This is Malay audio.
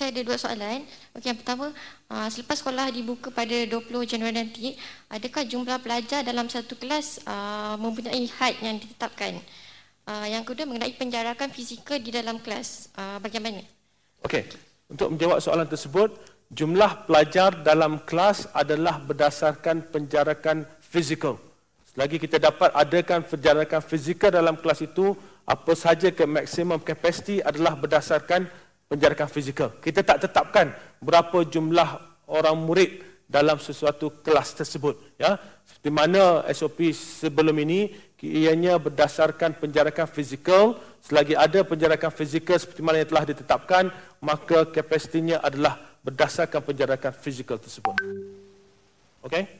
saya ada dua soalan. Okey, yang pertama, ah, selepas sekolah dibuka pada 20 Januari nanti, adakah jumlah pelajar dalam satu kelas ah, mempunyai had yang ditetapkan? Ah, yang kedua, mengenai penjarakan fizikal di dalam kelas, bagaimana? Okey, untuk menjawab soalan tersebut, jumlah pelajar dalam kelas adalah berdasarkan penjarakan fizikal. Selagi kita dapat adakan penjarakan fizikal dalam kelas itu, apa sahaja ke maksimum kapasiti adalah berdasarkan penjarakan fizikal. Kita tak tetapkan berapa jumlah orang murid dalam sesuatu kelas tersebut. Ya. Seperti mana SOP sebelum ini, ianya berdasarkan penjarakan fizikal. Selagi ada penjarakan fizikal seperti mana yang telah ditetapkan, maka kapasitinya adalah berdasarkan penjarakan fizikal tersebut. Okey?